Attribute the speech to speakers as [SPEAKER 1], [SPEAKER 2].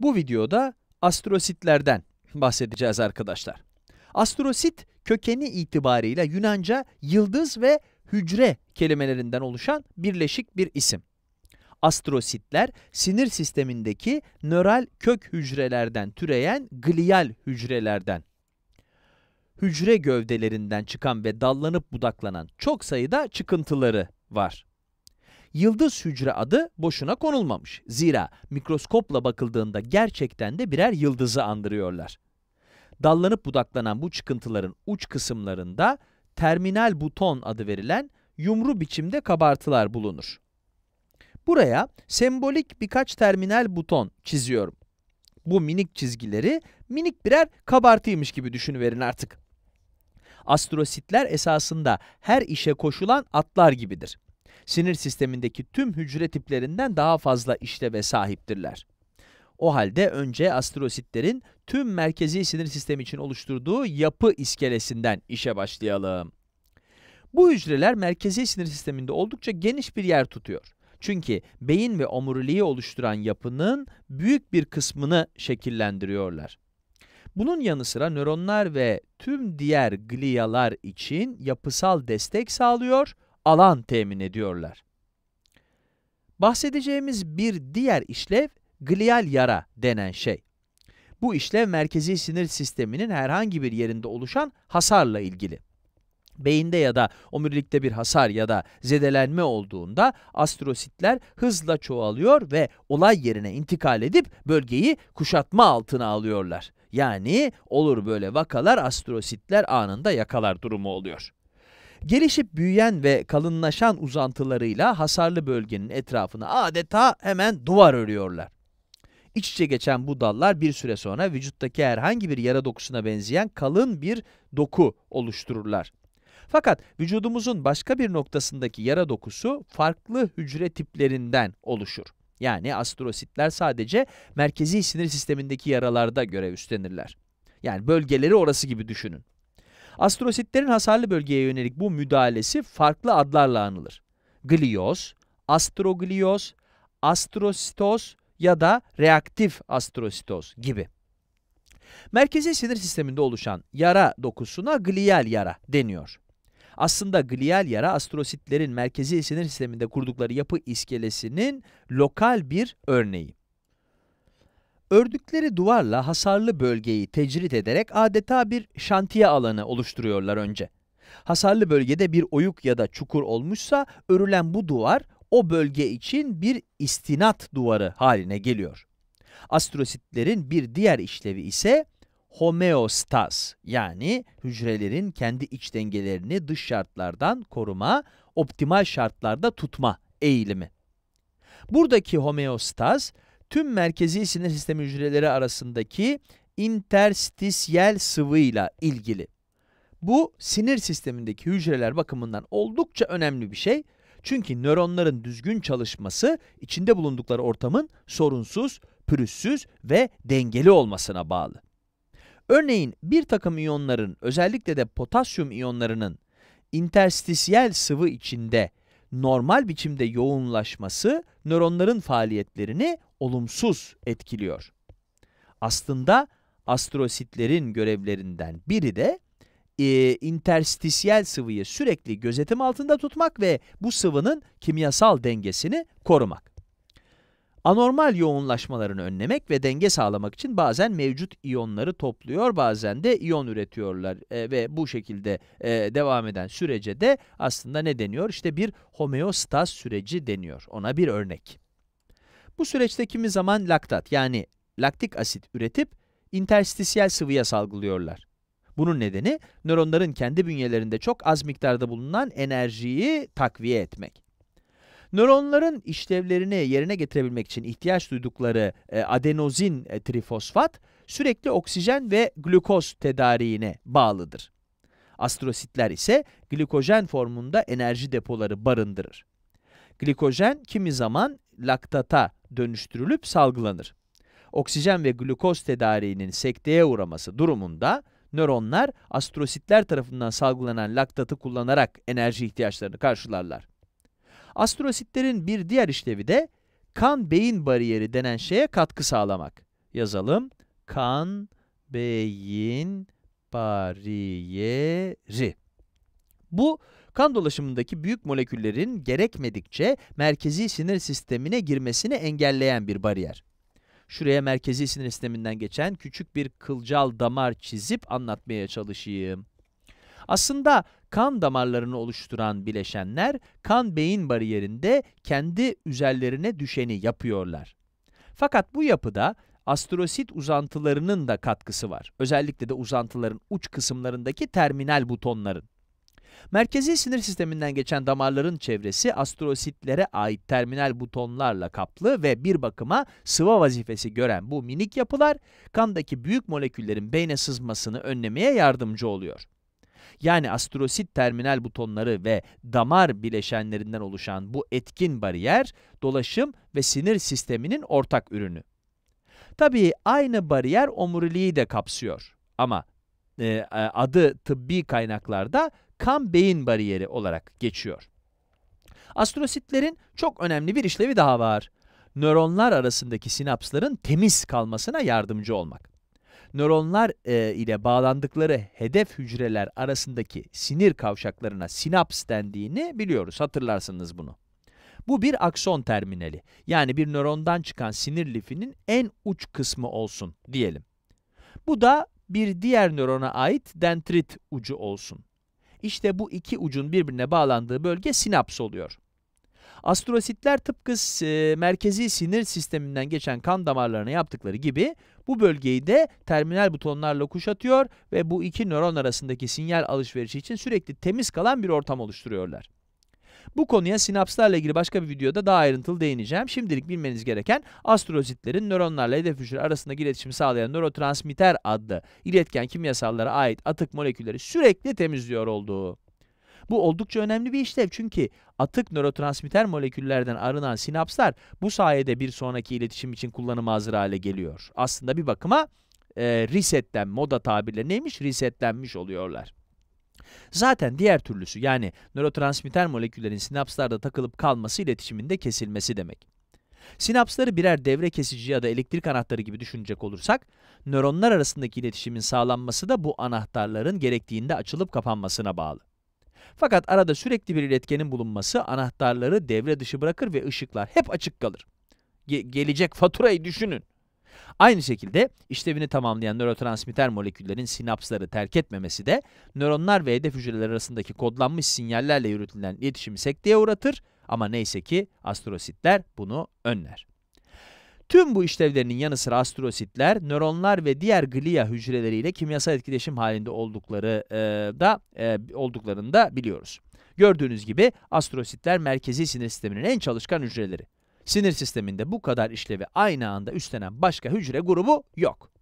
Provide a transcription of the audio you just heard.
[SPEAKER 1] Bu videoda astrositlerden bahsedeceğiz arkadaşlar. Astrosit kökeni itibariyle Yunanca yıldız ve hücre kelimelerinden oluşan birleşik bir isim. Astrositler sinir sistemindeki nöral kök hücrelerden türeyen glial hücrelerden. Hücre gövdelerinden çıkan ve dallanıp budaklanan çok sayıda çıkıntıları var yıldız hücre adı boşuna konulmamış. Zira mikroskopla bakıldığında gerçekten de birer yıldızı andırıyorlar. Dallanıp budaklanan bu çıkıntıların uç kısımlarında terminal buton adı verilen yumru biçimde kabartılar bulunur. Buraya sembolik birkaç terminal buton çiziyorum. Bu minik çizgileri minik birer kabartıymış gibi düşünüverin artık. Astrositler esasında her işe koşulan atlar gibidir sinir sistemindeki tüm hücre tiplerinden daha fazla işleve sahiptirler. O halde önce astrositlerin tüm merkezi sinir sistemi için oluşturduğu yapı iskelesinden işe başlayalım. Bu hücreler merkezi sinir sisteminde oldukça geniş bir yer tutuyor. Çünkü beyin ve omuriliği oluşturan yapının büyük bir kısmını şekillendiriyorlar. Bunun yanı sıra nöronlar ve tüm diğer gliyalar için yapısal destek sağlıyor alan temin ediyorlar. Bahsedeceğimiz bir diğer işlev glial yara denen şey. Bu işlev merkezi sinir sisteminin herhangi bir yerinde oluşan hasarla ilgili. Beyinde ya da omurilikte bir hasar ya da zedelenme olduğunda astrositler hızla çoğalıyor ve olay yerine intikal edip bölgeyi kuşatma altına alıyorlar. Yani olur böyle vakalar astrositler anında yakalar durumu oluyor. Gelişip büyüyen ve kalınlaşan uzantılarıyla hasarlı bölgenin etrafını adeta hemen duvar örüyorlar. İç içe geçen bu dallar bir süre sonra vücuttaki herhangi bir yara dokusuna benzeyen kalın bir doku oluştururlar. Fakat vücudumuzun başka bir noktasındaki yara dokusu farklı hücre tiplerinden oluşur. Yani astrositler sadece merkezi sinir sistemindeki yaralarda görev üstlenirler. Yani bölgeleri orası gibi düşünün. Astrositlerin hasarlı bölgeye yönelik bu müdahalesi farklı adlarla anılır. Glioz, astroglioz, astrositos ya da reaktif astrositos gibi. Merkezi sinir sisteminde oluşan yara dokusuna glial yara deniyor. Aslında glial yara astrositlerin merkezi sinir sisteminde kurdukları yapı iskelesinin lokal bir örneği. Ördükleri duvarla hasarlı bölgeyi tecrit ederek adeta bir şantiye alanı oluşturuyorlar önce. Hasarlı bölgede bir oyuk ya da çukur olmuşsa örülen bu duvar o bölge için bir istinat duvarı haline geliyor. Astrositlerin bir diğer işlevi ise homeostaz yani hücrelerin kendi iç dengelerini dış şartlardan koruma, optimal şartlarda tutma eğilimi. Buradaki homeostaz tüm merkezi sinir sistemi hücreleri arasındaki interstisyel sıvıyla ilgili. Bu sinir sistemindeki hücreler bakımından oldukça önemli bir şey. Çünkü nöronların düzgün çalışması içinde bulundukları ortamın sorunsuz, pürüzsüz ve dengeli olmasına bağlı. Örneğin bir takım iyonların özellikle de potasyum iyonlarının interstisyel sıvı içinde normal biçimde yoğunlaşması nöronların faaliyetlerini olumsuz etkiliyor. Aslında astrositlerin görevlerinden biri de e, interstisyel sıvıyı sürekli gözetim altında tutmak ve bu sıvının kimyasal dengesini korumak. Anormal yoğunlaşmalarını önlemek ve denge sağlamak için bazen mevcut iyonları topluyor, bazen de iyon üretiyorlar e, ve bu şekilde e, devam eden sürece de aslında ne deniyor? İşte bir homeostaz süreci deniyor. Ona bir örnek. Bu süreçte kimi zaman laktat yani laktik asit üretip interstisiyel sıvıya salgılıyorlar. Bunun nedeni nöronların kendi bünyelerinde çok az miktarda bulunan enerjiyi takviye etmek. Nöronların işlevlerini yerine getirebilmek için ihtiyaç duydukları e, adenozin e, trifosfat sürekli oksijen ve glukoz tedariğine bağlıdır. Astrositler ise glikojen formunda enerji depoları barındırır. Glikojen kimi zaman laktata dönüştürülüp salgılanır. Oksijen ve glukoz tedariğinin sekteye uğraması durumunda nöronlar astrositler tarafından salgılanan laktatı kullanarak enerji ihtiyaçlarını karşılarlar. Astrositlerin bir diğer işlevi de kan-beyin bariyeri denen şeye katkı sağlamak. Yazalım. Kan-beyin bariyeri. Bu, kan dolaşımındaki büyük moleküllerin gerekmedikçe merkezi sinir sistemine girmesini engelleyen bir bariyer. Şuraya merkezi sinir sisteminden geçen küçük bir kılcal damar çizip anlatmaya çalışayım. Aslında kan damarlarını oluşturan bileşenler kan beyin bariyerinde kendi üzerlerine düşeni yapıyorlar. Fakat bu yapıda astrosit uzantılarının da katkısı var. Özellikle de uzantıların uç kısımlarındaki terminal butonların. Merkezi sinir sisteminden geçen damarların çevresi astrositlere ait terminal butonlarla kaplı ve bir bakıma sıva vazifesi gören bu minik yapılar kandaki büyük moleküllerin beyne sızmasını önlemeye yardımcı oluyor. Yani astrosit terminal butonları ve damar bileşenlerinden oluşan bu etkin bariyer, dolaşım ve sinir sisteminin ortak ürünü. Tabii aynı bariyer omuriliği de kapsıyor ama e, e adı tıbbi kaynaklarda kan-beyin bariyeri olarak geçiyor. Astrositlerin çok önemli bir işlevi daha var. Nöronlar arasındaki sinapsların temiz kalmasına yardımcı olmak nöronlar e, ile bağlandıkları hedef hücreler arasındaki sinir kavşaklarına sinaps dendiğini biliyoruz. Hatırlarsınız bunu. Bu bir akson terminali. Yani bir nörondan çıkan sinir lifinin en uç kısmı olsun diyelim. Bu da bir diğer nörona ait dendrit ucu olsun. İşte bu iki ucun birbirine bağlandığı bölge sinaps oluyor. Astrositler tıpkı e, merkezi sinir sisteminden geçen kan damarlarına yaptıkları gibi bu bölgeyi de terminal butonlarla kuşatıyor ve bu iki nöron arasındaki sinyal alışverişi için sürekli temiz kalan bir ortam oluşturuyorlar. Bu konuya sinapslarla ilgili başka bir videoda daha ayrıntılı değineceğim. Şimdilik bilmeniz gereken astrozitlerin nöronlarla hedef hücre arasındaki iletişimi sağlayan nörotransmitter adlı iletken kimyasallara ait atık molekülleri sürekli temizliyor olduğu. Bu oldukça önemli bir işlev çünkü atık nörotransmitter moleküllerden arınan sinapslar bu sayede bir sonraki iletişim için kullanıma hazır hale geliyor. Aslında bir bakıma e, resetlen, moda tabirle neymiş? Resetlenmiş oluyorlar. Zaten diğer türlüsü yani nörotransmitter moleküllerin sinapslarda takılıp kalması iletişiminde kesilmesi demek. Sinapsları birer devre kesici ya da elektrik anahtarı gibi düşünecek olursak, nöronlar arasındaki iletişimin sağlanması da bu anahtarların gerektiğinde açılıp kapanmasına bağlı. Fakat arada sürekli bir iletkenin bulunması anahtarları devre dışı bırakır ve ışıklar hep açık kalır. Ge gelecek faturayı düşünün. Aynı şekilde işlevini tamamlayan nörotransmitter moleküllerin sinapsları terk etmemesi de nöronlar ve hedef hücreler arasındaki kodlanmış sinyallerle yürütülen iletişimi sekteye uğratır ama neyse ki astrositler bunu önler. Tüm bu işlevlerinin yanı sıra astrositler, nöronlar ve diğer glia hücreleriyle kimyasal etkileşim halinde oldukları e, da e, olduklarını da biliyoruz. Gördüğünüz gibi astrositler merkezi sinir sisteminin en çalışkan hücreleri. Sinir sisteminde bu kadar işlevi aynı anda üstlenen başka hücre grubu yok.